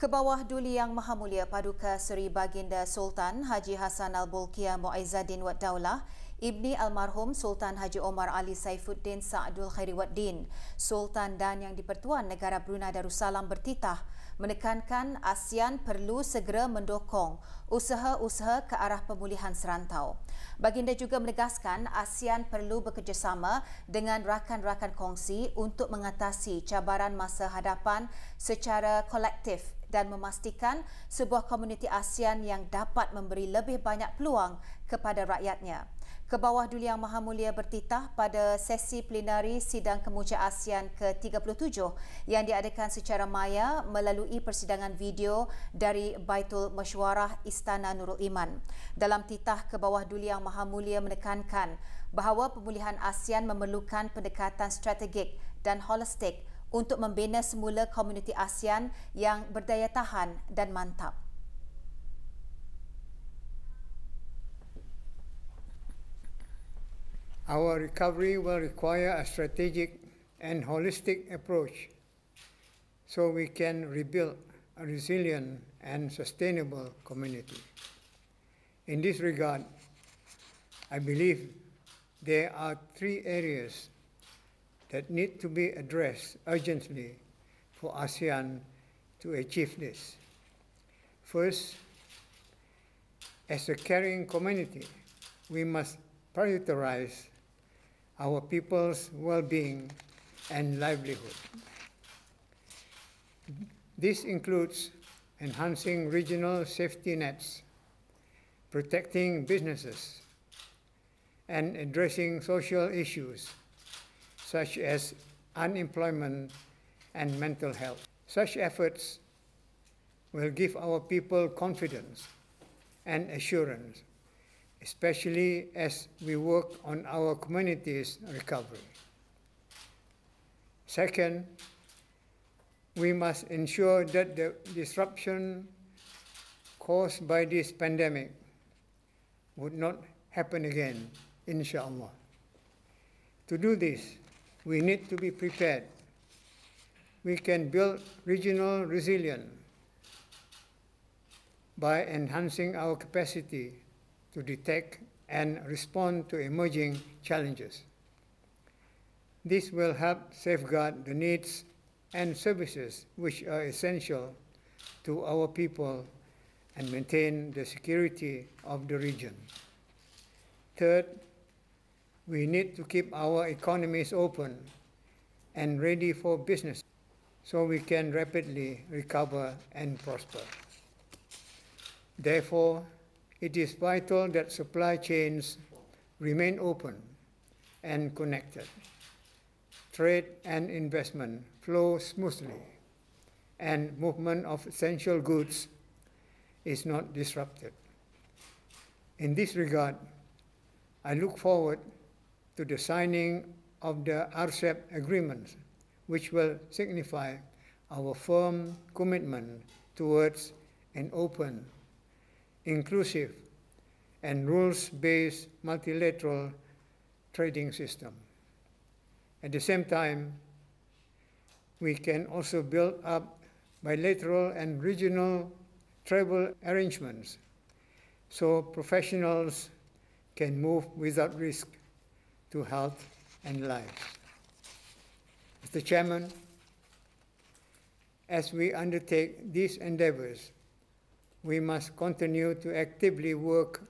Ke bawah Duli Yang Maha Mulia Paduka Seri Baginda Sultan Haji Hassan Al-Bulkiah Muaizzaddin Wat Daulah Ibni Almarhum Sultan Haji Omar Ali Saifuddin Sa'adul Khairiwaddin, Sultan dan Yang Dipertuan Negara Brunei Darussalam bertitah menekankan ASEAN perlu segera mendokong usaha-usaha ke arah pemulihan serantau. Baginda juga menegaskan ASEAN perlu bekerjasama dengan rakan-rakan kongsi untuk mengatasi cabaran masa hadapan secara kolektif dan memastikan sebuah komuniti ASEAN yang dapat memberi lebih banyak peluang kepada rakyatnya ke bawah Duli Yang Maha Mulia bertitah pada sesi plenari Sidang Kemuja ASEAN ke-37 yang diadakan secara maya melalui persidangan video dari Baitul Mesyuarah Istana Nurul Iman. Dalam titah ke bawah Duli Yang Maha Mulia menekankan bahawa pemulihan ASEAN memerlukan pendekatan strategik dan holistik untuk membina semula komuniti ASEAN yang berdaya tahan dan mantap. Our recovery will require a strategic and holistic approach so we can rebuild a resilient and sustainable community. In this regard, I believe there are three areas that need to be addressed urgently for ASEAN to achieve this. First, as a caring community, we must prioritize our people's well-being and livelihood. This includes enhancing regional safety nets, protecting businesses, and addressing social issues such as unemployment and mental health. Such efforts will give our people confidence and assurance especially as we work on our community's recovery. Second, we must ensure that the disruption caused by this pandemic would not happen again, inshallah. To do this, we need to be prepared. We can build regional resilience by enhancing our capacity to detect and respond to emerging challenges. This will help safeguard the needs and services which are essential to our people and maintain the security of the region. Third, we need to keep our economies open and ready for business so we can rapidly recover and prosper. Therefore, it is vital that supply chains remain open and connected. Trade and investment flow smoothly, and movement of essential goods is not disrupted. In this regard, I look forward to the signing of the RCEP agreement, which will signify our firm commitment towards an open inclusive, and rules-based multilateral trading system. At the same time, we can also build up bilateral and regional travel arrangements so professionals can move without risk to health and lives. Mr. Chairman, as we undertake these endeavors, we must continue to actively work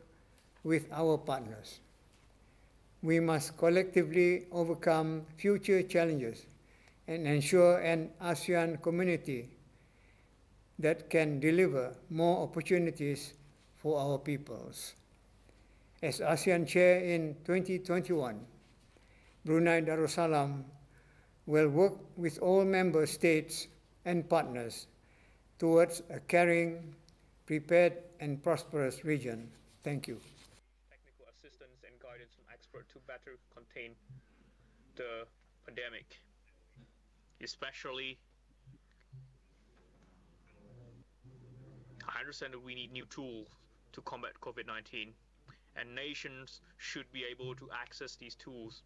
with our partners. We must collectively overcome future challenges and ensure an ASEAN community that can deliver more opportunities for our peoples. As ASEAN Chair in 2021, Brunei Darussalam will work with all member states and partners towards a caring, prepared and prosperous region. Thank you. Technical assistance and guidance from experts to better contain the pandemic, especially I understand that we need new tools to combat COVID-19 and nations should be able to access these tools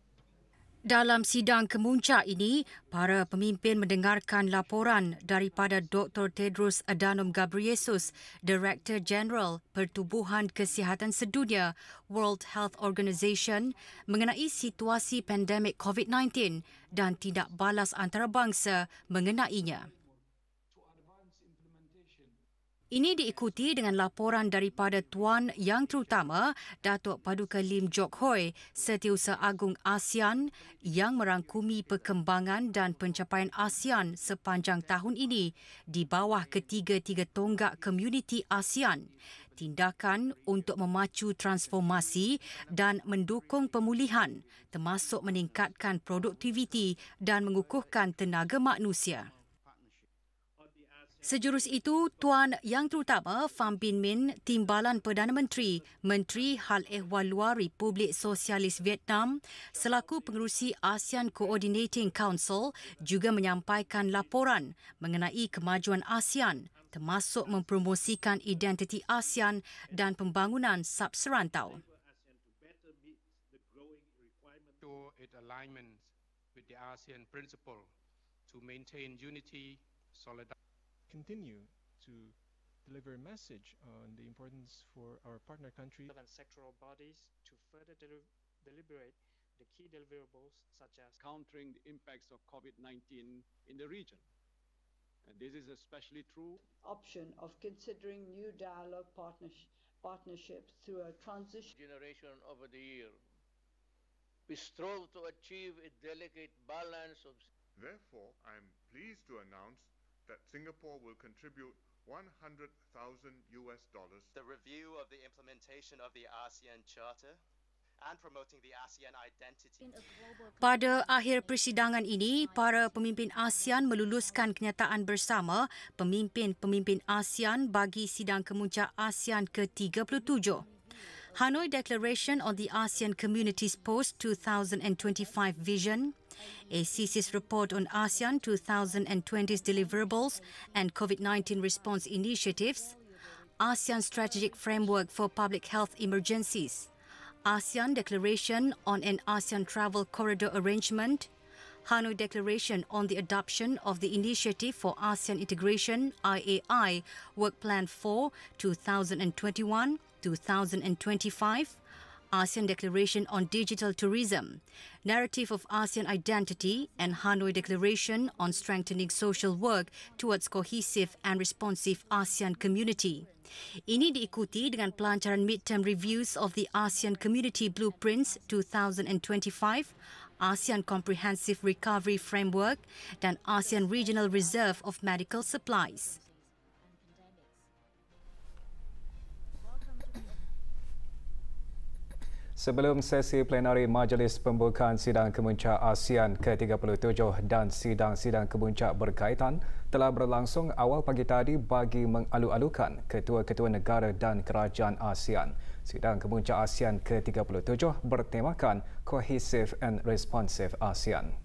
Dalam sidang kemuncak ini, para pemimpin mendengarkan laporan daripada Dr. Tedros Adhanom Ghebreyesus, Director General Pertubuhan Kesihatan Sedunia World Health Organization mengenai situasi pandemik COVID-19 dan tidak balas antarabangsa mengenainya. Ini diikuti dengan laporan daripada Tuan Yang Terutama Datuk Paduka Lim Jok Hoi, Setiausaha Agung ASEAN yang merangkumi perkembangan dan pencapaian ASEAN sepanjang tahun ini di bawah ketiga-tiga tonggak komuniti ASEAN. Tindakan untuk memacu transformasi dan mendukung pemulihan termasuk meningkatkan produktiviti dan mengukuhkan tenaga manusia. Sejurus itu, Tuan Yang Terutama Fan Bin Min, Timbalan Perdana Menteri, Menteri Hal Ehwal Luar Republik Sosialis Vietnam, selaku pengerusi ASEAN Coordinating Council juga menyampaikan laporan mengenai kemajuan ASEAN termasuk mempromosikan identiti ASEAN dan pembangunan subserantau. To maintain unity, continue to deliver a message on the importance for our partner countries and sectoral bodies to further del deliberate the key deliverables such as countering the impacts of COVID-19 in the region. And this is especially true. Option of considering new dialogue partners, partnerships through a transition. Generation over the year, we strove to achieve a delicate balance of. Therefore, I am pleased to announce that Singapore will contribute 100,000 US dollars. The review of the implementation of the ASEAN Charter. And promoting the ASEAN identity. Pada akhir persidangan ini, para pemimpin ASEAN meluluskan kenyataan bersama pemimpin-pemimpin ASEAN bagi sidang kemuncak ASEAN ke-37. Hanoi Declaration on the ASEAN Communities Post 2025 Vision ACC's report on ASEAN 2020's deliverables and COVID-19 response initiatives, ASEAN strategic framework for public health emergencies, ASEAN declaration on an ASEAN travel corridor arrangement, Hanoi Declaration on the adoption of the Initiative for ASEAN Integration IAI Work Plan 4 2021 2025, ASEAN Declaration on Digital Tourism, Narrative of ASEAN Identity, and Hanoi Declaration on Strengthening Social Work Towards Cohesive and Responsive ASEAN Community. Ini diikuti dengan pelancaran midterm reviews of the ASEAN Community Blueprints 2025, ASEAN Comprehensive Recovery Framework, dan ASEAN Regional Reserve of Medical Supplies. Sebelum sesi plenari Majlis Pembukaan Sidang Kemuncak ASEAN ke-37 dan sidang-sidang kemuncak berkaitan telah berlangsung awal pagi tadi bagi mengalu-alukan ketua-ketua negara dan kerajaan ASEAN. Sidang kemuncak ASEAN ke-37 bertemakan Cohesive and Responsive ASEAN.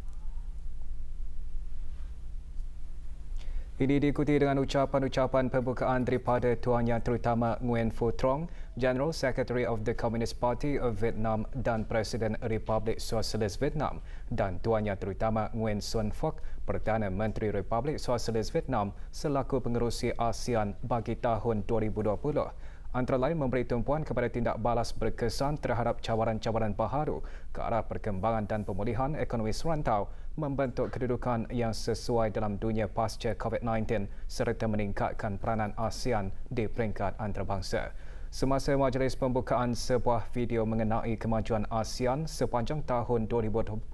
Ini diikuti dengan ucapan-ucapan pembukaan daripada Tuan Yang Terutama Nguyen Phu Trong General Secretary of the Communist Party of Vietnam dan Presiden Republik Sosialis Vietnam dan tuannya terutama Nguyen Xuân Phuc Perdana Menteri Republik Sosialis Vietnam selaku pengerusi ASEAN bagi tahun 2020 antara lain memberi tumpuan kepada tindak balas berkesan terhadap cawaran-cawaran baharu ke arah perkembangan dan pemulihan ekonomi serantau membentuk kedudukan yang sesuai dalam dunia pasca COVID-19 serta meningkatkan peranan ASEAN di peringkat antarabangsa semasa majlis pembukaan sebuah video mengenai kemajuan ASEAN sepanjang tahun 2020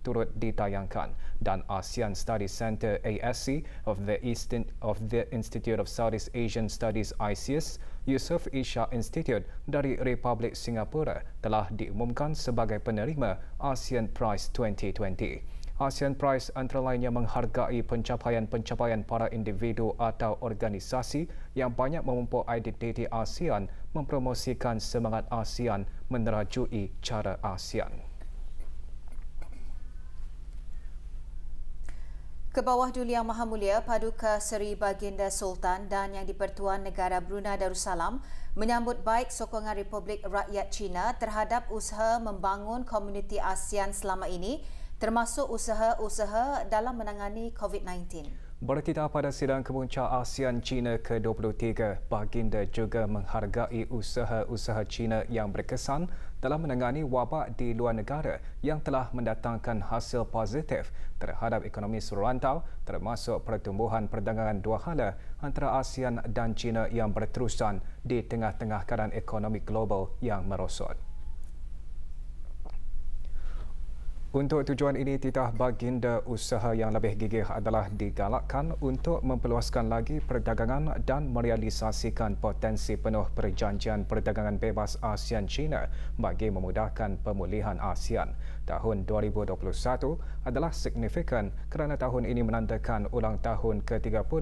turut ditayangkan dan ASEAN Studies Center ASC e, of the Eastern of the Institute of Southeast Asian Studies ISIS Yusuf Isha Institute dari Republik Singapura telah diumumkan sebagai penerima ASEAN Prize 2020. ASEAN Prize antara lainnya menghargai pencapaian-pencapaian para individu atau organisasi yang banyak memupuk identiti ASEAN mempromosikan semangat ASEAN menerajui cara ASEAN. Ke bawah Duli Yang Maha Mulia, Paduka Seri Baginda Sultan dan Yang di-Pertuan Negara Brunei Darussalam menyambut baik sokongan Republik Rakyat China terhadap usaha membangun komuniti ASEAN selama ini termasuk usaha-usaha dalam menangani COVID-19. Berkita pada sidang kemuncak ASEAN China ke-23, Baginda juga menghargai usaha-usaha China yang berkesan dalam menangani wabak di luar negara yang telah mendatangkan hasil positif terhadap ekonomi seluruh rantau termasuk pertumbuhan perdagangan dua hala antara ASEAN dan China yang berterusan di tengah-tengah keadaan ekonomi global yang merosot. Untuk tujuan ini, titah baginda usaha yang lebih gigih adalah digalakkan untuk memperluaskan lagi perdagangan dan merealisasikan potensi penuh perjanjian perdagangan bebas ASEAN-China bagi memudahkan pemulihan ASEAN. Tahun 2021 adalah signifikan kerana tahun ini menandakan ulang tahun ke-30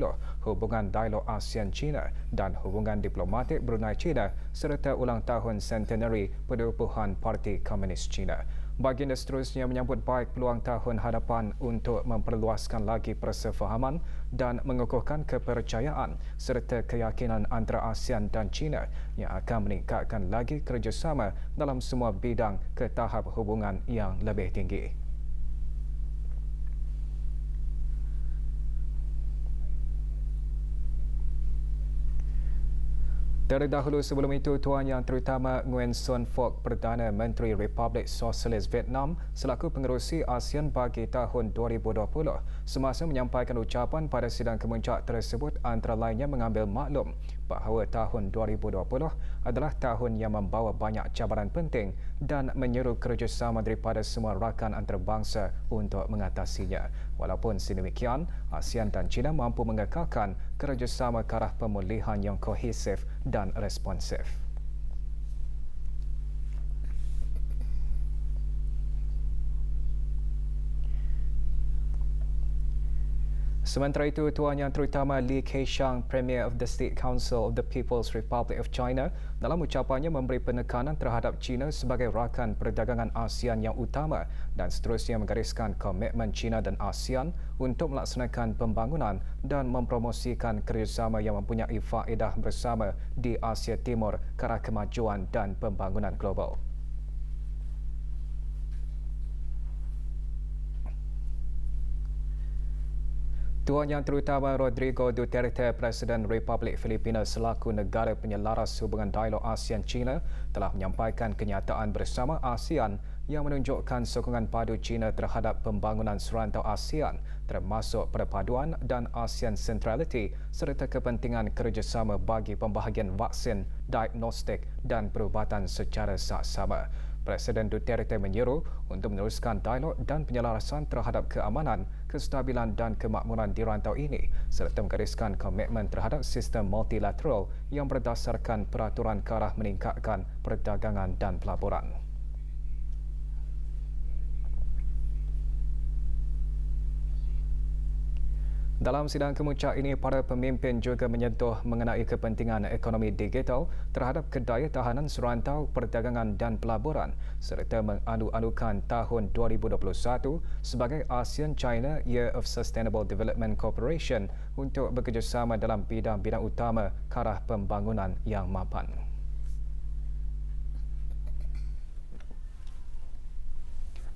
hubungan dialog ASEAN-China dan hubungan diplomatik Brunei-China serta ulang tahun centenary penubuhan Parti Komunis China baginda seterusnya menyambut baik peluang tahun hadapan untuk memperluaskan lagi persefahaman dan mengukuhkan kepercayaan serta keyakinan antara ASEAN dan China yang akan meningkatkan lagi kerjasama dalam semua bidang ke tahap hubungan yang lebih tinggi. Terdahulu sebelum itu, Tuan Yang Terutama Nguyen Xuân Phuc, Perdana Menteri Republik Sosialis Vietnam selaku pengerusi ASEAN bagi tahun 2020 semasa menyampaikan ucapan pada sidang kemuncak tersebut antara lainnya mengambil maklum bahawa tahun 2020 adalah tahun yang membawa banyak cabaran penting dan menyeru kerjasama daripada semua rakan antarabangsa untuk mengatasinya. Walaupun sedemikian, ASEAN dan China mampu mengekalkan kerjasama ke arah pemulihan yang kohesif dan responsif. Sementara itu, Tuan Yang Terutama Li Keqiang, Premier of the State Council of the People's Republic of China, dalam ucapannya memberi penekanan terhadap China sebagai rakan perdagangan ASEAN yang utama dan seterusnya menggariskan komitmen China dan ASEAN untuk melaksanakan pembangunan dan mempromosikan kerjasama yang mempunyai faedah bersama di Asia Timur ke arah kemajuan dan pembangunan global. Tuan Yang Terutama Rodrigo Duterte, Presiden Republik Filipina selaku negara penyelaras hubungan dialog ASEAN-China telah menyampaikan kenyataan bersama ASEAN yang menunjukkan sokongan padu China terhadap pembangunan serantau ASEAN termasuk perpaduan dan ASEAN Centrality serta kepentingan kerjasama bagi pembahagian vaksin, diagnostik dan perubatan secara saksama. Presiden Duterte menyeru untuk meneruskan dialog dan penyelarasan terhadap keamanan, kestabilan dan kemakmuran di rantau ini serta menggariskan komitmen terhadap sistem multilateral yang berdasarkan peraturan ke arah meningkatkan perdagangan dan pelaburan. Dalam sidang kemuncak ini, para pemimpin juga menyentuh mengenai kepentingan ekonomi digital terhadap kedaya tahanan serantau perdagangan dan pelaburan serta menganu-anukan tahun 2021 sebagai ASEAN China Year of Sustainable Development Corporation untuk bekerjasama dalam bidang-bidang utama ke arah pembangunan yang mapan.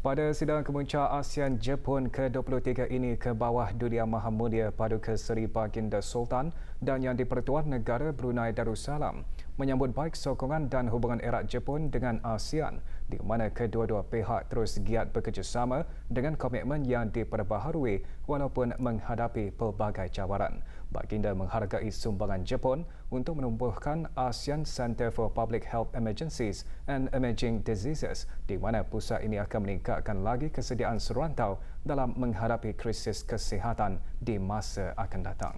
Pada sidang kemuncak ASEAN Jepun ke-23 ini ke bawah Dunia Maha Mulia Paduka Seri Baginda Sultan dan Yang di Negara Brunei Darussalam menyambut baik sokongan dan hubungan erat Jepun dengan ASEAN di mana kedua-dua pihak terus giat bekerjasama dengan komitmen yang diperbaharui walaupun menghadapi pelbagai cawaran. Baginda menghargai sumbangan Jepun untuk menumbuhkan ASEAN Center for Public Health Emergencies and Emerging Diseases di mana pusat ini akan meningkatkan lagi kesediaan serantau dalam menghadapi krisis kesihatan di masa akan datang.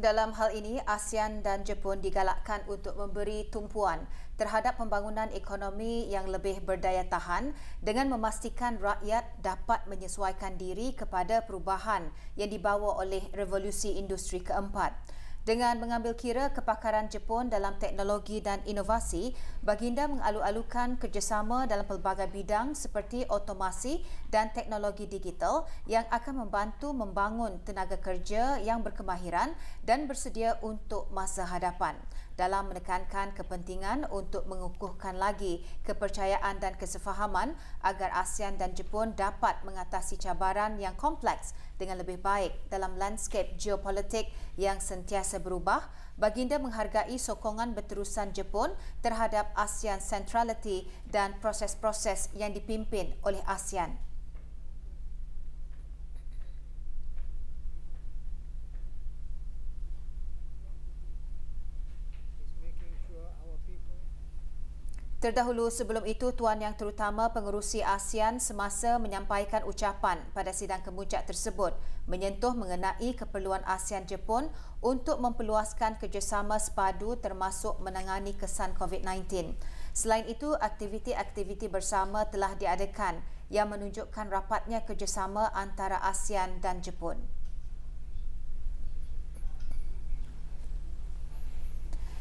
Dalam hal ini, ASEAN dan Jepun digalakkan untuk memberi tumpuan terhadap pembangunan ekonomi yang lebih berdaya tahan dengan memastikan rakyat dapat menyesuaikan diri kepada perubahan yang dibawa oleh revolusi industri keempat. Dengan mengambil kira kepakaran Jepun dalam teknologi dan inovasi, Baginda mengalu-alukan kerjasama dalam pelbagai bidang seperti otomasi dan teknologi digital yang akan membantu membangun tenaga kerja yang berkemahiran dan bersedia untuk masa hadapan dalam menekankan kepentingan untuk mengukuhkan lagi kepercayaan dan kesefahaman agar ASEAN dan Jepun dapat mengatasi cabaran yang kompleks dengan lebih baik dalam landskap geopolitik yang sentiasa berubah, Baginda menghargai sokongan berterusan Jepun terhadap ASEAN centrality dan proses-proses yang dipimpin oleh ASEAN. Terdahulu sebelum itu tuan yang terutama pengerusi ASEAN semasa menyampaikan ucapan pada sidang kemuncak tersebut menyentuh mengenai keperluan ASEAN Jepun untuk memperluaskan kerjasama sepadu termasuk menangani kesan COVID-19. Selain itu aktiviti-aktiviti bersama telah diadakan yang menunjukkan rapatnya kerjasama antara ASEAN dan Jepun.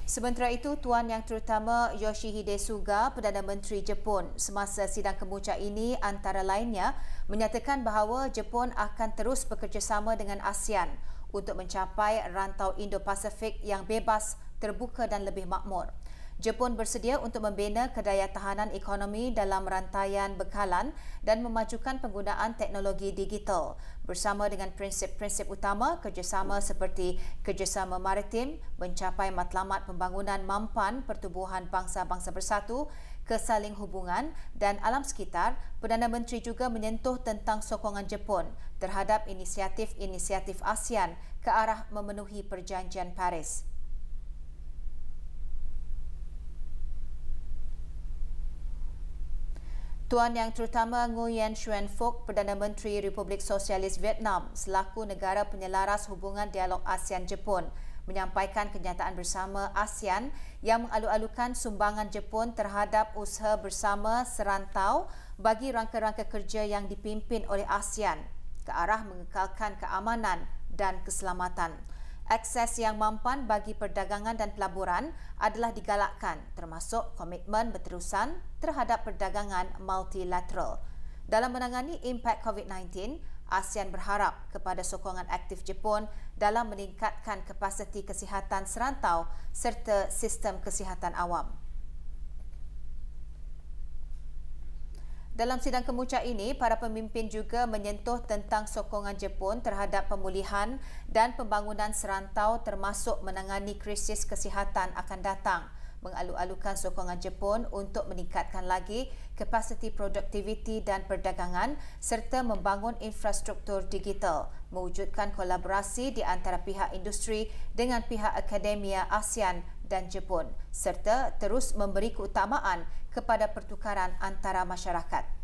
Sementara itu, Tuan Yang Terutama Yoshihide Suga, Perdana Menteri Jepun semasa sidang kemuncak ini antara lainnya menyatakan bahawa Jepun akan terus bekerjasama dengan ASEAN untuk mencapai rantau Indo-Pasifik yang bebas, terbuka dan lebih makmur. Jepun bersedia untuk membina kedaya tahanan ekonomi dalam rantaian bekalan dan memajukan penggunaan teknologi digital bersama dengan prinsip-prinsip utama kerjasama seperti kerjasama maritim, mencapai matlamat pembangunan mampan pertubuhan bangsa-bangsa bersatu, kesaling hubungan dan alam sekitar, Perdana Menteri juga menyentuh tentang sokongan Jepun terhadap inisiatif-inisiatif ASEAN ke arah memenuhi Perjanjian Paris. Tuan Yang Terutama Nguyen Xuan Phuc, Perdana Menteri Republik Sosialis Vietnam selaku negara penyelaras hubungan dialog ASEAN-Jepun menyampaikan kenyataan bersama ASEAN yang mengalu-alukan sumbangan Jepun terhadap usaha bersama serantau bagi rangka-rangka kerja yang dipimpin oleh ASEAN ke arah mengekalkan keamanan dan keselamatan akses yang mampan bagi perdagangan dan pelaburan adalah digalakkan termasuk komitmen berterusan terhadap perdagangan multilateral. Dalam menangani impak COVID-19, ASEAN berharap kepada sokongan aktif Jepun dalam meningkatkan kapasiti kesihatan serantau serta sistem kesihatan awam. Dalam sidang kemuncak ini, para pemimpin juga menyentuh tentang sokongan Jepun terhadap pemulihan dan pembangunan serantau termasuk menangani krisis kesihatan akan datang, mengalu-alukan sokongan Jepun untuk meningkatkan lagi kapasiti produktiviti dan perdagangan serta membangun infrastruktur digital, mewujudkan kolaborasi di antara pihak industri dengan pihak akademia ASEAN dan Jepun serta terus memberi keutamaan kepada pertukaran antara masyarakat.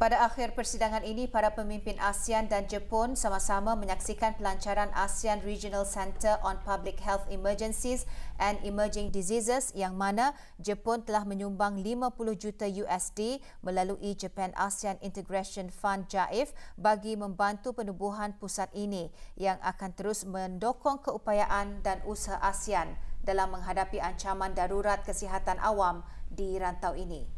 Pada akhir persidangan ini, para pemimpin ASEAN dan Jepun sama-sama menyaksikan pelancaran ASEAN Regional Center on Public Health Emergencies and Emerging Diseases yang mana Jepun telah menyumbang 50 juta USD melalui Japan ASEAN Integration Fund JAIF bagi membantu penubuhan pusat ini yang akan terus mendokong keupayaan dan usaha ASEAN dalam menghadapi ancaman darurat kesihatan awam di rantau ini.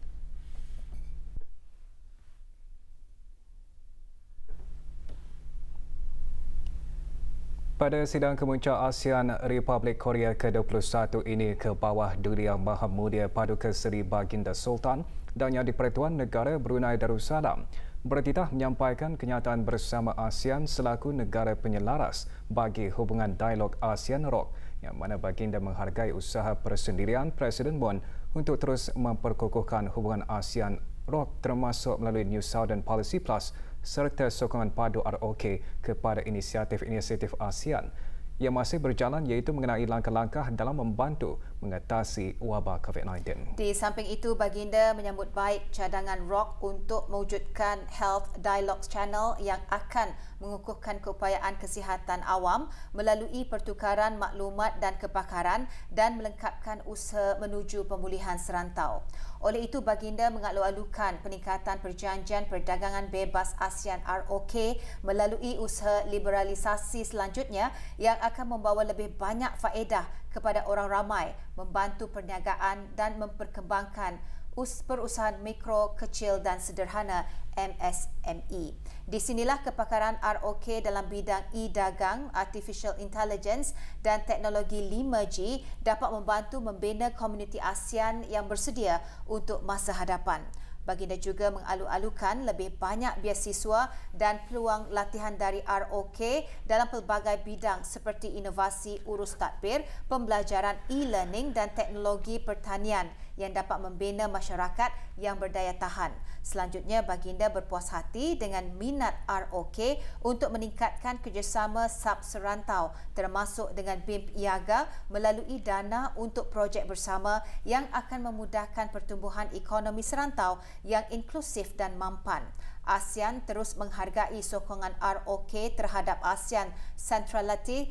pada sidang kemuncak ASEAN Republik Korea ke-21 ini ke bawah Duria Maha Mulia Paduka Seri Baginda Sultan dan Yang di-Pertuan Negara Brunei Darussalam. Bertitah menyampaikan kenyataan bersama ASEAN selaku negara penyelaras bagi hubungan dialog ASEAN-ROK yang mana Baginda menghargai usaha persendirian Presiden Moon untuk terus memperkukuhkan hubungan ASEAN-ROK termasuk melalui New Southern Policy Plus serta sokongan padu ROK kepada inisiatif-inisiatif ASEAN yang masih berjalan iaitu mengenai langkah-langkah dalam membantu mengatasi wabak COVID-19. Di samping itu, Baginda menyambut baik cadangan ROK untuk mewujudkan Health Dialogues Channel yang akan mengukuhkan keupayaan kesihatan awam melalui pertukaran maklumat dan kepakaran dan melengkapkan usaha menuju pemulihan serantau. Oleh itu, Baginda mengalu-alukan peningkatan perjanjian perdagangan bebas ASEAN ROK melalui usaha liberalisasi selanjutnya yang akan membawa lebih banyak faedah kepada orang ramai membantu perniagaan dan memperkembangkan us perusahaan mikro, kecil dan sederhana MSME. Di sinilah kepakaran ROK dalam bidang e-dagang, artificial intelligence dan teknologi 5G dapat membantu membina komuniti ASEAN yang bersedia untuk masa hadapan. Baginda juga mengalu-alukan lebih banyak biasiswa dan peluang latihan dari ROK dalam pelbagai bidang seperti inovasi urus tadbir, pembelajaran e-learning dan teknologi pertanian yang dapat membina masyarakat yang berdaya tahan. Selanjutnya, baginda berpuas hati dengan minat ROK untuk meningkatkan kerjasama sub serantau termasuk dengan BIMP IAGA melalui dana untuk projek bersama yang akan memudahkan pertumbuhan ekonomi serantau yang inklusif dan mampan. ASEAN terus menghargai sokongan ROK terhadap ASEAN Centrality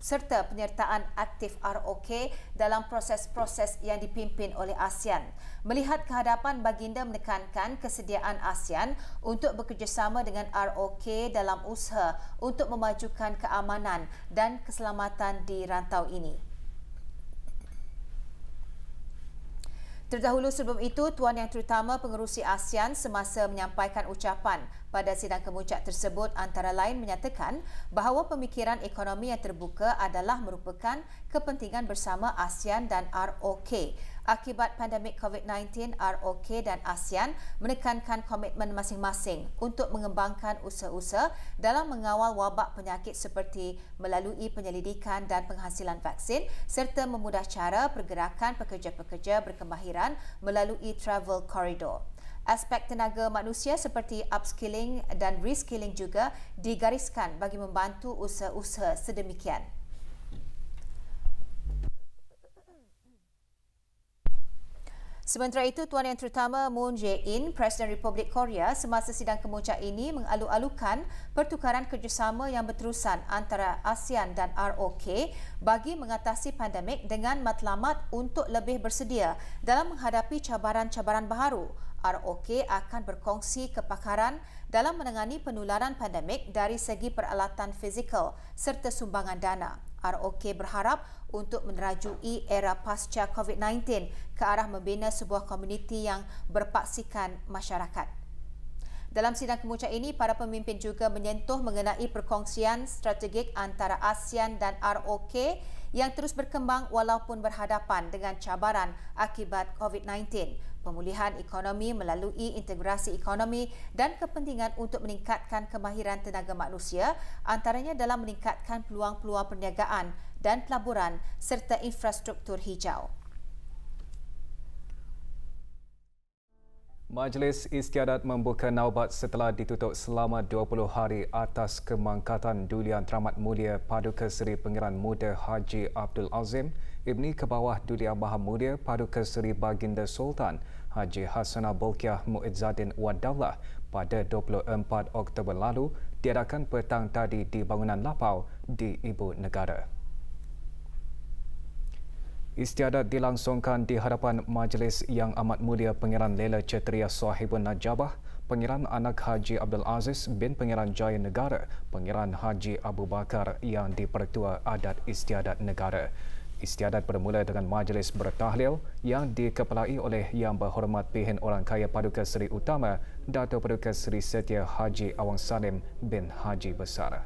serta penyertaan aktif ROK dalam proses-proses yang dipimpin oleh ASEAN. Melihat kehadapan baginda menekankan kesediaan ASEAN untuk bekerjasama dengan ROK dalam usaha untuk memajukan keamanan dan keselamatan di rantau ini. Terdahulu sebelum itu, Tuan Yang Terutama Pengerusi ASEAN semasa menyampaikan ucapan pada sidang kemuncak tersebut antara lain menyatakan bahawa pemikiran ekonomi yang terbuka adalah merupakan kepentingan bersama ASEAN dan ROK akibat pandemik COVID-19, ROK dan ASEAN menekankan komitmen masing-masing untuk mengembangkan usaha-usaha dalam mengawal wabak penyakit seperti melalui penyelidikan dan penghasilan vaksin serta memudah cara pergerakan pekerja-pekerja berkemahiran melalui travel corridor. Aspek tenaga manusia seperti upskilling dan reskilling juga digariskan bagi membantu usaha-usaha sedemikian. Sementara itu, Tuan Yang Terutama Moon Jae-in, Presiden Republik Korea semasa sidang kemuncak ini mengalu-alukan pertukaran kerjasama yang berterusan antara ASEAN dan ROK bagi mengatasi pandemik dengan matlamat untuk lebih bersedia dalam menghadapi cabaran-cabaran baru. ROK akan berkongsi kepakaran dalam menangani penularan pandemik dari segi peralatan fizikal serta sumbangan dana. ROK berharap untuk menerajui era pasca COVID-19 ke arah membina sebuah komuniti yang berpaksikan masyarakat. Dalam sidang kemuncak ini, para pemimpin juga menyentuh mengenai perkongsian strategik antara ASEAN dan ROK yang terus berkembang walaupun berhadapan dengan cabaran akibat COVID-19, pemulihan ekonomi melalui integrasi ekonomi dan kepentingan untuk meningkatkan kemahiran tenaga manusia antaranya dalam meningkatkan peluang-peluang perniagaan dan pelaburan serta infrastruktur hijau. Majlis Istiadat membuka naubat setelah ditutup selama 20 hari atas kemangkatan Dulian Teramat Mulia Paduka Seri Pengiran Muda Haji Abdul Azim Ibni Kebawah Dulian Maha Mulia Paduka Seri Baginda Sultan Haji Hassanah Bolkiah Muizzaddin Wadallah pada 24 Oktober lalu diadakan petang tadi di Bangunan Lapau di Ibu Negara. Istiadat dilangsungkan di hadapan Majlis Yang Amat Mulia Pengiran Lela Cetria Sahibun Najabah, Pengiran Anak Haji Abdul Aziz bin Pengiran Jaya Negara, Pengiran Haji Abu Bakar yang dipertua adat istiadat negara. Istiadat bermula dengan majlis bertahlil yang dikepelai oleh Yang Berhormat Pihin Orang Kaya Paduka Seri Utama, Datuk Paduka Seri Setia Haji Awang Salim bin Haji Besara.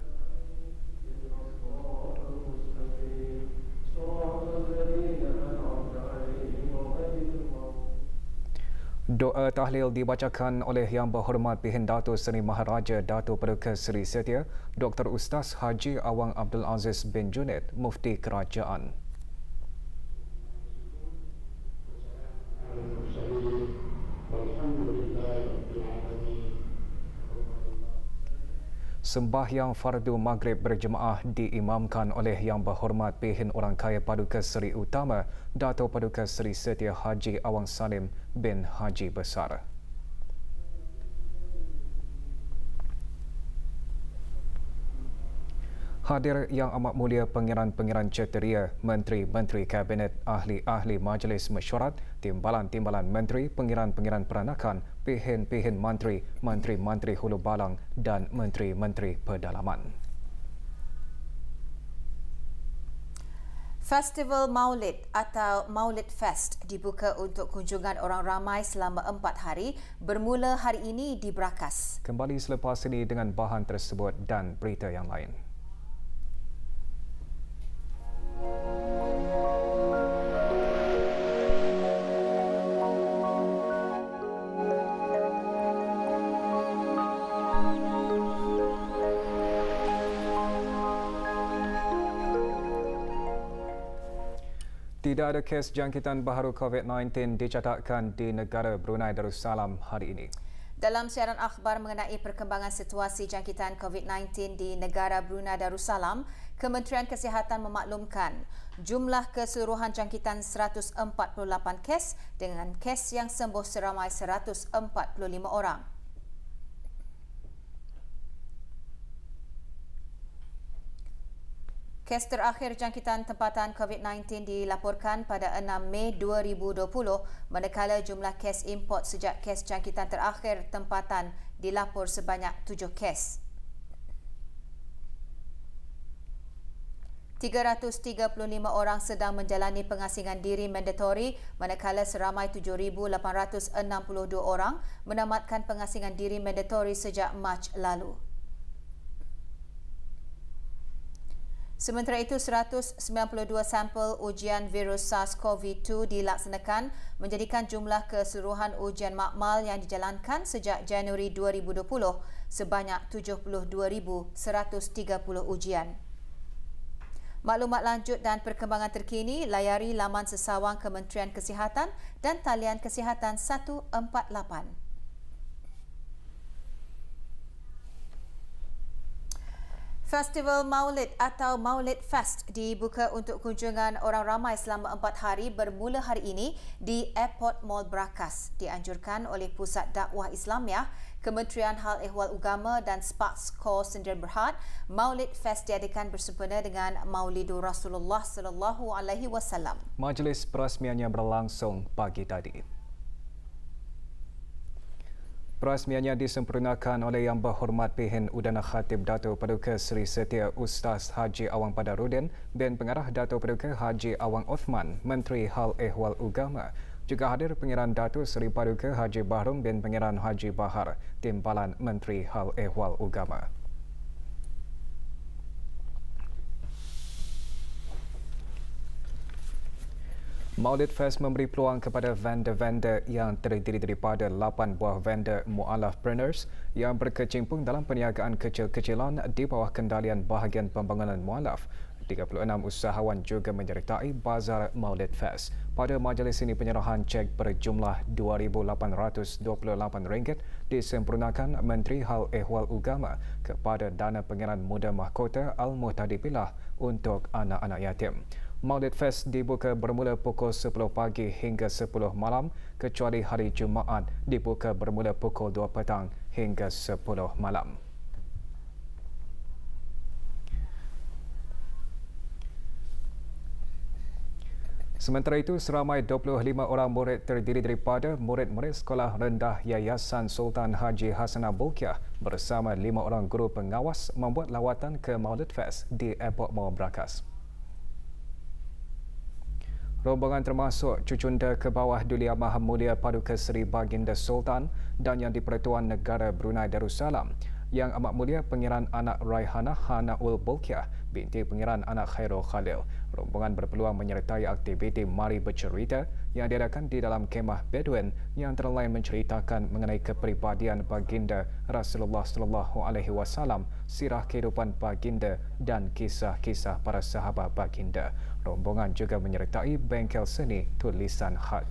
Doa eh, tahlil dibacakan oleh Yang Berhormat Pihin Dato Seri Maharaja Dato Perdeka Seri Setia, Dr. Ustaz Haji Awang Abdul Aziz bin Junid, Mufti Kerajaan. Sembahyang Fardu Maghrib berjemaah diimamkan oleh Yang Berhormat Pihin Orang Kaya Paduka Seri Utama, Dato' Paduka Seri Setia Haji Awang Salim bin Haji Besar. Hadir Yang Amat Mulia Pengiran-Pengiran Ceteria, Menteri-Menteri Kabinet, Ahli-Ahli Majlis Mesyuarat, Timbalan-Timbalan Menteri, Pengiran-Pengiran Peranakan, pihin-pihin menteri, menteri-menteri hulu balang dan menteri-menteri pedalaman. Festival Maulid atau Maulid Fest dibuka untuk kunjungan orang ramai selama empat hari bermula hari ini di Brakas. Kembali selepas ini dengan bahan tersebut dan berita yang lain. Tidak ada kes jangkitan baharu COVID-19 dicatatkan di negara Brunei Darussalam hari ini. Dalam siaran akhbar mengenai perkembangan situasi jangkitan COVID-19 di negara Brunei Darussalam, Kementerian Kesihatan memaklumkan jumlah keseluruhan jangkitan 148 kes dengan kes yang sembuh seramai 145 orang. Kes terakhir jangkitan tempatan COVID-19 dilaporkan pada 6 Mei 2020 manakala jumlah kes import sejak kes jangkitan terakhir tempatan dilapor sebanyak 7 kes. 335 orang sedang menjalani pengasingan diri mandatory manakala seramai 7,862 orang menamatkan pengasingan diri mandatory sejak Mac lalu. Sementara itu, 192 sampel ujian virus SARS-CoV-2 dilaksanakan menjadikan jumlah keseluruhan ujian makmal yang dijalankan sejak Januari 2020 sebanyak 72,130 ujian. Maklumat lanjut dan perkembangan terkini layari laman sesawang Kementerian Kesihatan dan talian kesihatan 148. Festival Maulid atau Maulid Fest dibuka untuk kunjungan orang ramai selama empat hari bermula hari ini di Airport Mall Berakas. Dianjurkan oleh Pusat Dakwah Islamiah, Kementerian Hal Ehwal Ugama dan Sparks Corps Sendirian Berhad, Maulid Fest diadakan bersempena dengan Maulidur Rasulullah Sallallahu Alaihi Wasallam. Majlis perasmiannya berlangsung pagi tadi. Perasmiannya disempurnakan oleh Yang Berhormat PHN Udana Khatib Dato Paduka Seri Setia Ustaz Haji Awang Padarudin dan Pengarah Dato Paduka Haji Awang Othman, Menteri Hal Ehwal Ugama. Juga hadir Pengiran Dato Seri Paduka Haji Bahrum dan Pengiran Haji Bahar, Timbalan Menteri Hal Ehwal Ugama. Maulid Fest memberi peluang kepada vendor-vendor yang terdiri daripada 8 buah vendor mualaf printers yang berkecimpung dalam perniagaan kecil-kecilan di bawah kendalian bahagian pembangunan mualaf. 36 usahawan juga menyertai bazar Maulid Fest. Pada majlis ini penyerahan cek berjumlah RM2,828 disempurnakan Menteri Hal Ehwal Ugama kepada Dana Pengiran Muda Mahkota Al-Muhtadi Pilah untuk anak-anak yatim. Maulid Fest dibuka bermula pukul 10 pagi hingga 10 malam kecuali hari Jumaat dibuka bermula pukul 2 petang hingga 10 malam. Sementara itu, seramai 25 orang murid terdiri daripada murid-murid Sekolah Rendah Yayasan Sultan Haji Hasanah Bulkiah bersama lima orang guru pengawas membuat lawatan ke Maulid Fest di Airport Mall Brakas. Rombongan termasuk cucunda ke bawah Duli Amah Mulia Paduka Seri Baginda Sultan dan yang di-Pertuan Negara Brunei Darussalam. Yang Amat Mulia Pengiran Anak Raihana Hanaul Bulkiah binti Pengiran Anak Khairul Khalil. Rombongan berpeluang menyertai aktiviti Mari Bercerita yang diadakan di dalam kemah Bedouin yang terlain menceritakan mengenai kepribadian Baginda Rasulullah Sallallahu Alaihi Wasallam, sirah kehidupan Baginda dan kisah-kisah para sahabat Baginda. Rombongan juga menyertai bengkel seni tulisan khat.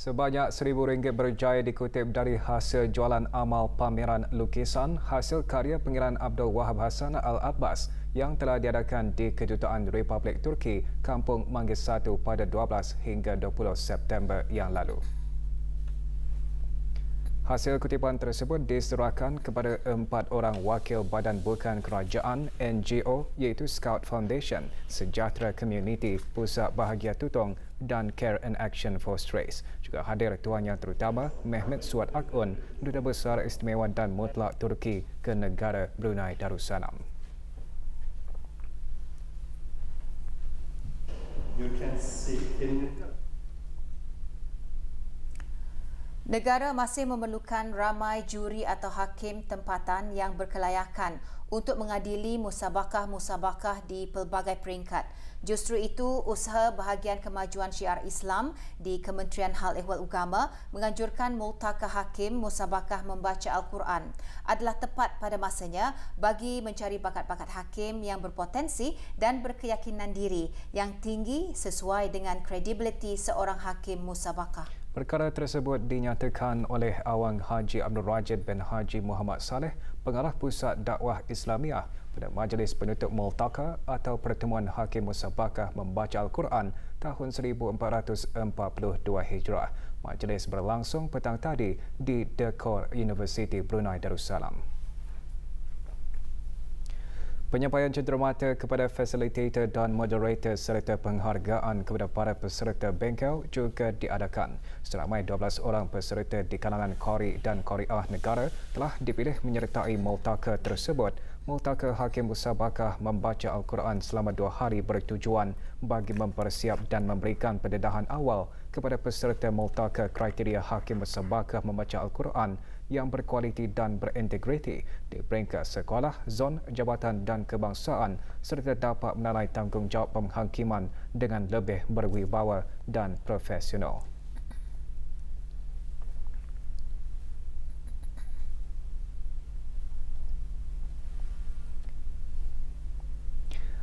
Sebanyak RM1,000 berjaya dikutip dari hasil jualan amal pameran lukisan hasil karya Pengiran Abdul Wahab Hasan Al-Abbas yang telah diadakan di Kedutaan Republik Turki, Kampung Manggis 1 pada 12 hingga 20 September yang lalu. Hasil kutipan tersebut diserahkan kepada empat orang wakil Badan Bukan Kerajaan NGO iaitu Scout Foundation, Sejahtera Community, Pusat Bahagia Tutong dan Care and Action for Strays. Juga hadir Tuan Yang Terutama Mehmet Suat Akun, Duta Besar Istimewa dan Mutlak Turki ke negara Brunei Darussalam. You can see in Negara masih memerlukan ramai juri atau hakim tempatan yang berkelayakan untuk mengadili musabakah-musabakah di pelbagai peringkat. Justru itu, usaha bahagian kemajuan syiar Islam di Kementerian Hal Ehwal Ugama menganjurkan multaka hakim musabakah membaca Al-Quran adalah tepat pada masanya bagi mencari bakat-bakat hakim yang berpotensi dan berkeyakinan diri yang tinggi sesuai dengan kredibiliti seorang hakim musabakah. Perkara tersebut dinyatakan oleh Awang Haji Abdul Rajid bin Haji Muhammad Saleh, pengarah Pusat Dakwah Islamiah pada Majlis Penutup Multaka atau Pertemuan Hakim Musabakah Membaca Al-Quran tahun 1442 Hijrah. Majlis berlangsung petang tadi di Dekor University Brunei Darussalam. Penyampaian cenderamata kepada fasilitator dan moderator serta penghargaan kepada para peserta bengkel juga diadakan. Seramai 12 orang peserta di kalangan Kori dan Kori Ah Negara telah dipilih menyertai multaka tersebut. Multaka Hakim Musabakah membaca Al-Quran selama dua hari bertujuan bagi mempersiap dan memberikan pendedahan awal kepada peserta multaka kriteria Hakim Musabakah membaca Al-Quran yang berkualiti dan berintegriti di peringkat sekolah, zon, jabatan dan kebangsaan serta dapat menalai tanggungjawab penghakiman dengan lebih berwibawa dan profesional.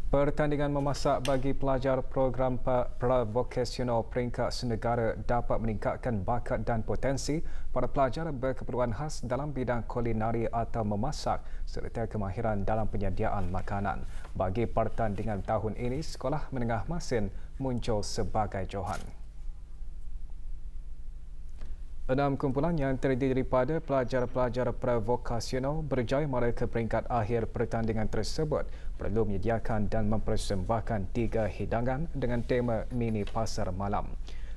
Pertandingan memasak bagi pelajar program pravokasional peringkat senegara dapat meningkatkan bakat dan potensi para pelajar berkeperluan khas dalam bidang kulinari atau memasak serta kemahiran dalam penyediaan makanan. Bagi pertandingan tahun ini, Sekolah Menengah Masin muncul sebagai johan. Enam kumpulan yang terdiri daripada pelajar-pelajar provokasional berjaya meraih ke peringkat akhir pertandingan tersebut perlu menyediakan dan mempersembahkan tiga hidangan dengan tema mini pasar malam.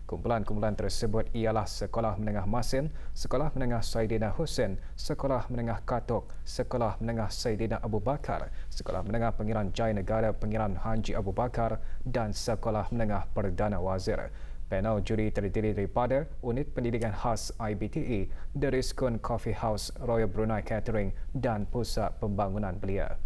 Kumpulan-kumpulan tersebut ialah Sekolah Menengah Masin, Sekolah Menengah Saidina Hussein, Sekolah Menengah Katok, Sekolah Menengah Saidina Abu Bakar, Sekolah Menengah Pengiran Jaya Negara Pengiran Haji Abu Bakar dan Sekolah Menengah Perdana Wazir. Panel juri terdiri daripada unit pendidikan khas IBTE, The Riskun Coffee House, Royal Brunei Catering dan Pusat Pembangunan Belia.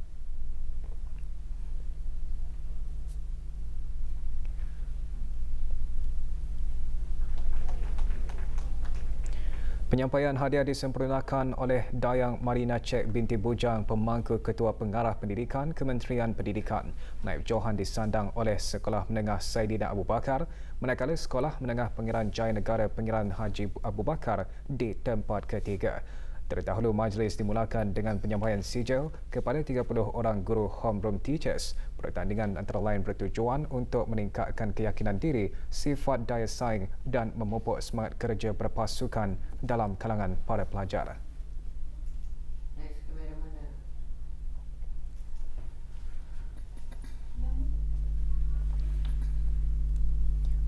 Penyampaian hadiah disempurnakan oleh Dayang Marina Cek binti Bujang, pemangku Ketua Pengarah Pendidikan Kementerian Pendidikan. Naib Johan disandang oleh Sekolah Menengah Saidina Abu Bakar, manakala Sekolah Menengah Pengiran Jaya Negara Pengiran Haji Abu Bakar di tempat ketiga. Terdahulu majlis dimulakan dengan penyampaian sijil kepada 30 orang guru homeroom teachers pertandingan antara lain bertujuan untuk meningkatkan keyakinan diri, sifat daya saing dan memupuk semangat kerja berpasukan dalam kalangan para pelajar.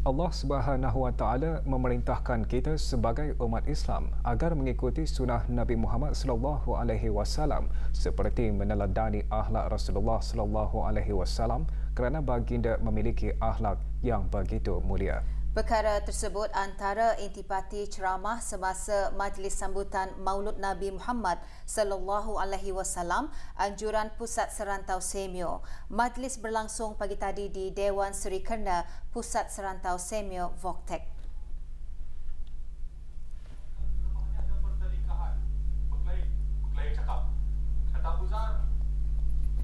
Allah Subhanahu Wa Taala memerintahkan kita sebagai umat Islam agar mengikuti sunnah Nabi Muhammad Sallallahu Alaihi Wasallam seperti meneladani ahlak Rasulullah Sallallahu Alaihi Wasallam kerana baginda memiliki ahlak yang begitu mulia. Perkara tersebut antara intipati ceramah semasa majlis sambutan Maulud Nabi Muhammad sallallahu alaihi wasallam anjuran Pusat Serantau Semio. Majlis berlangsung pagi tadi di Dewan Seri Kerna Pusat Serantau Semio Voktek.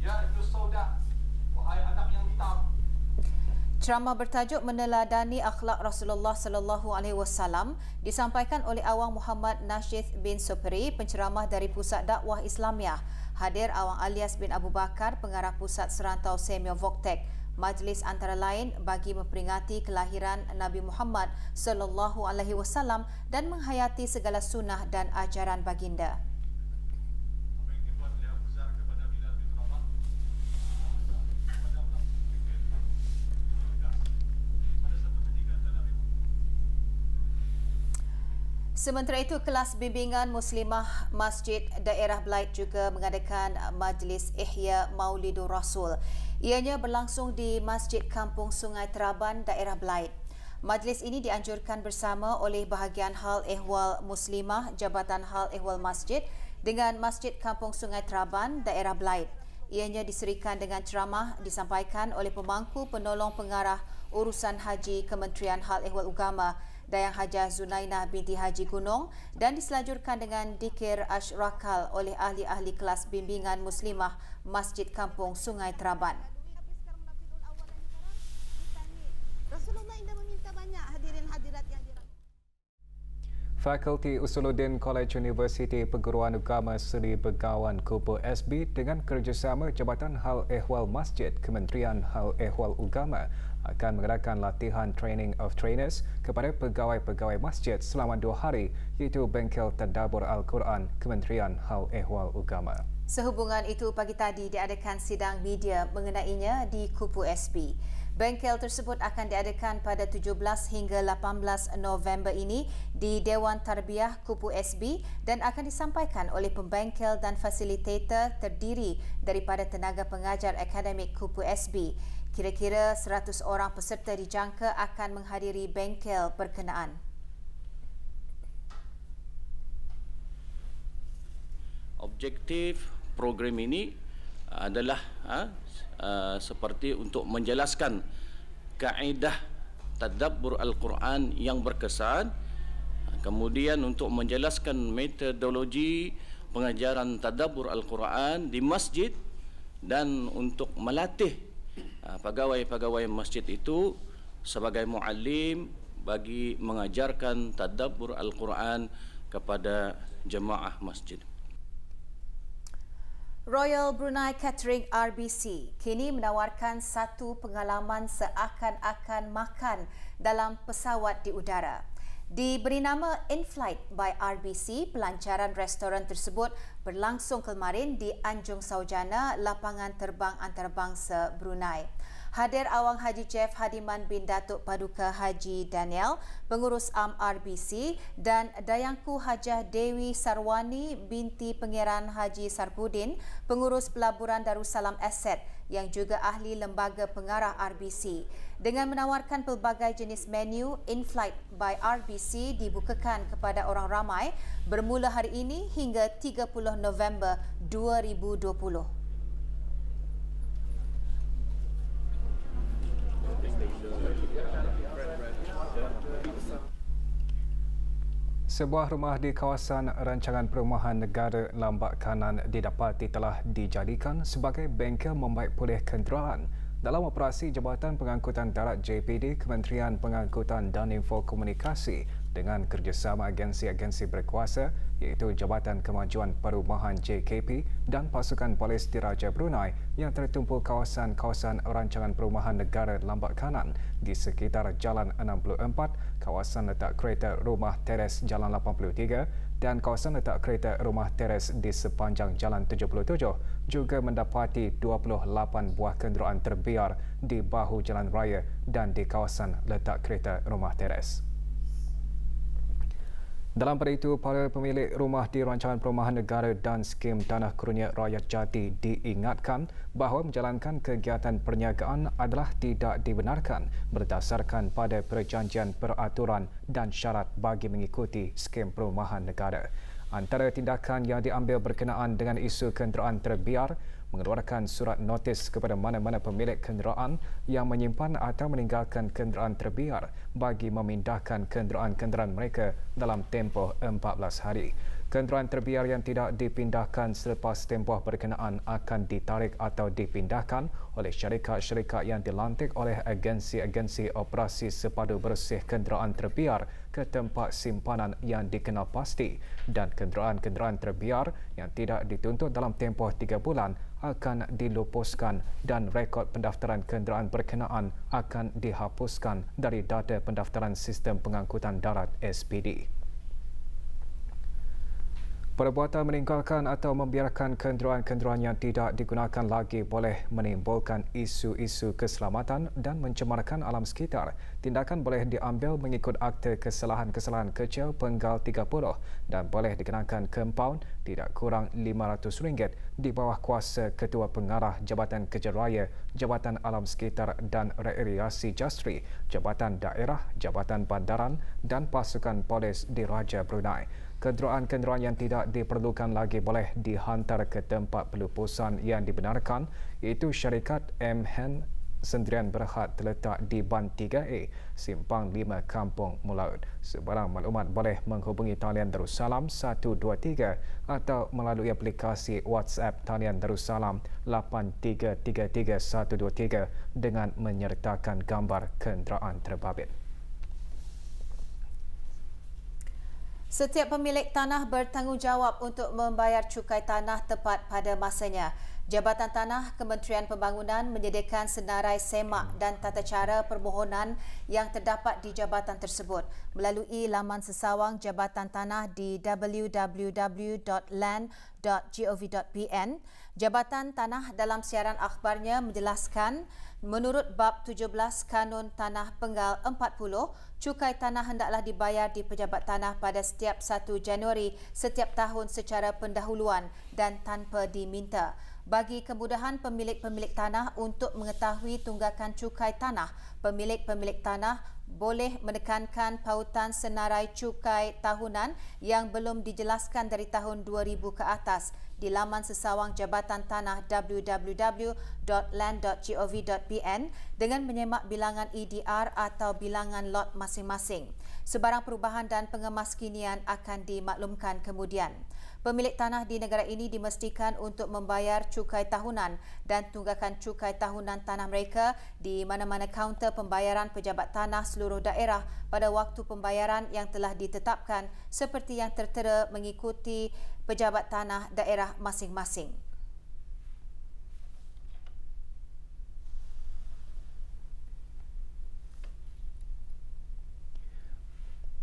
Ya itu saudara, wahai anak yang hitam, Ceramah bertajuk Meneladani Akhlak Rasulullah Sallallahu Alaihi Wasallam disampaikan oleh Awang Muhammad Nasheed bin Sopri, penceramah dari Pusat Dakwah Islamiah. Hadir Awang Alias bin Abu Bakar, pengarah Pusat Serantau Semio Voktek. Majlis antara lain bagi memperingati kelahiran Nabi Muhammad Sallallahu Alaihi Wasallam dan menghayati segala sunnah dan ajaran baginda. Sementara itu, kelas bimbingan Muslimah Masjid Daerah Blight juga mengadakan Majlis Ihya Maulidur Rasul. Ianya berlangsung di Masjid Kampung Sungai Teraban, Daerah Blight. Majlis ini dianjurkan bersama oleh bahagian Hal Ehwal Muslimah Jabatan Hal Ehwal Masjid dengan Masjid Kampung Sungai Teraban, Daerah Blight. Ianya diserikan dengan ceramah disampaikan oleh pemangku penolong pengarah urusan haji Kementerian Hal Ehwal Ugama, Ugama Dayang Hajah Zunainah binti Haji Gunung dan diselanjutkan dengan dikir Ashrakal oleh ahli-ahli kelas bimbingan muslimah Masjid Kampung Sungai Teraban. Rasulullah indah Fakulti Usuluddin College University Perguruan Agama Seri Begawan Kubu SB dengan kerjasama Jabatan Hal Ehwal Masjid Kementerian Hal Ehwal Agama akan mengadakan latihan training of trainers kepada pegawai-pegawai masjid selama dua hari iaitu bengkel tadabur Al-Quran Kementerian Hal Ehwal Ugama. Sehubungan itu pagi tadi diadakan sidang media mengenainya di Kupu SB. Bengkel tersebut akan diadakan pada 17 hingga 18 November ini di Dewan Tarbiah Kupu SB dan akan disampaikan oleh pembengkel dan fasilitator terdiri daripada tenaga pengajar akademik Kupu SB. Kira-kira 100 orang peserta dijangka akan menghadiri bengkel berkenaan. Objektif program ini adalah ha, uh, seperti untuk menjelaskan kaedah tadabbur al-Quran yang berkesan kemudian untuk menjelaskan metodologi pengajaran tadabbur al-Quran di masjid dan untuk melatih Ah, pegawai-pegawai masjid itu sebagai muallim bagi mengajarkan tadabbur al-Quran kepada jemaah masjid. Royal Brunei Catering RBC kini menawarkan satu pengalaman seakan-akan makan dalam pesawat di udara. Diberi nama InFlight by RBC, pelancaran restoran tersebut berlangsung kemarin di Anjung Saujana, lapangan terbang antarabangsa Brunei. Hadir Awang Haji Jeff Hadiman bin Datuk Paduka Haji Daniel, pengurus am RBC dan Dayangku Hajah Dewi Sarwani binti Pengiran Haji Sarbudin, pengurus pelaburan Darussalam Asset yang juga ahli lembaga pengarah RBC dengan menawarkan pelbagai jenis menu in-flight by RBC dibukakan kepada orang ramai bermula hari ini hingga 30 November 2020. Sebuah rumah di kawasan rancangan perumahan negara lambat kanan didapati telah dijadikan sebagai bengkel membaik pulih kenderaan dalam operasi Jabatan Pengangkutan Darat JPD Kementerian Pengangkutan dan Infokomunikasi dengan kerjasama agensi-agensi berkuasa iaitu Jabatan Kemajuan Perumahan JKP dan Pasukan Polis Diraja Brunei yang tertumpu kawasan-kawasan rancangan perumahan negara lambat kanan di sekitar Jalan 64, kawasan letak kereta rumah teres Jalan 83 dan kawasan letak kereta rumah teres di sepanjang Jalan 77 juga mendapati 28 buah kenderaan terbiar di bahu jalan raya dan di kawasan letak kereta rumah teres. Dalam pada itu, para pemilik rumah di Rancangan Perumahan Negara dan Skim Tanah Kurnia Rakyat Jati diingatkan bahawa menjalankan kegiatan perniagaan adalah tidak dibenarkan berdasarkan pada perjanjian peraturan dan syarat bagi mengikuti skim perumahan negara. Antara tindakan yang diambil berkenaan dengan isu kenderaan terbiar mengeluarkan surat notis kepada mana-mana pemilik kenderaan yang menyimpan atau meninggalkan kenderaan terbiar bagi memindahkan kenderaan-kenderaan mereka dalam tempoh 14 hari. Kenderaan terbiar yang tidak dipindahkan selepas tempoh berkenaan akan ditarik atau dipindahkan oleh syarikat-syarikat yang dilantik oleh agensi-agensi operasi sepadu bersih kenderaan terbiar ke tempat simpanan yang dikenal pasti dan kenderaan-kenderaan terbiar yang tidak dituntut dalam tempoh tiga bulan akan diluposkan dan rekod pendaftaran kenderaan berkenaan akan dihapuskan dari data pendaftaran sistem pengangkutan darat SPD. Perbuatan meninggalkan atau membiarkan kenderaan-kenderaan yang tidak digunakan lagi boleh menimbulkan isu-isu keselamatan dan mencemarkan alam sekitar. Tindakan boleh diambil mengikut Akta Kesalahan-Kesalahan Kecil Penggal 30 dan boleh dikenakan kempaun tidak kurang RM500 di bawah kuasa Ketua Pengarah Jabatan Kerja Raya, Jabatan Alam Sekitar dan Rekreasi Jastri, Jabatan Daerah, Jabatan Bandaran dan Pasukan Polis di Raja Brunei kenderaan-kenderaan yang tidak diperlukan lagi boleh dihantar ke tempat pelupusan yang dibenarkan iaitu syarikat MHEN Sendirian Berhad terletak di Ban 3A, Simpang 5 Kampung Mulaut. Sebarang maklumat boleh menghubungi talian Darussalam 123 atau melalui aplikasi WhatsApp talian Darussalam 8333123 dengan menyertakan gambar kenderaan terbabit. Setiap pemilik tanah bertanggungjawab untuk membayar cukai tanah tepat pada masanya. Jabatan Tanah Kementerian Pembangunan menyediakan senarai semak dan tata cara permohonan yang terdapat di jabatan tersebut melalui laman sesawang Jabatan Tanah di www.land.gov.pn. Jabatan Tanah dalam siaran akhbarnya menjelaskan menurut bab 17 Kanun Tanah Penggal 40, cukai tanah hendaklah dibayar di pejabat tanah pada setiap 1 Januari setiap tahun secara pendahuluan dan tanpa diminta. Bagi kemudahan pemilik-pemilik tanah untuk mengetahui tunggakan cukai tanah, pemilik-pemilik tanah boleh menekankan pautan senarai cukai tahunan yang belum dijelaskan dari tahun 2000 ke atas di laman sesawang Jabatan Tanah www.land.gov.pn dengan menyemak bilangan EDR atau bilangan lot masing-masing. Sebarang perubahan dan pengemaskinian akan dimaklumkan kemudian. Pemilik tanah di negara ini dimestikan untuk membayar cukai tahunan dan tunggakan cukai tahunan tanah mereka di mana-mana kaunter pembayaran pejabat tanah seluruh daerah pada waktu pembayaran yang telah ditetapkan seperti yang tertera mengikuti pejabat tanah daerah masing-masing.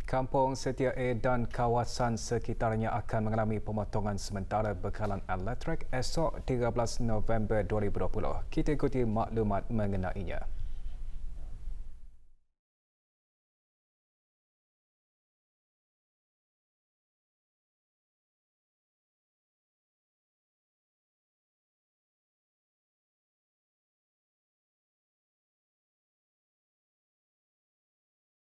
Kampung Setia A e dan kawasan sekitarnya akan mengalami pemotongan sementara bekalan elektrik esok 13 November 2020. Kita ikuti maklumat mengenainya.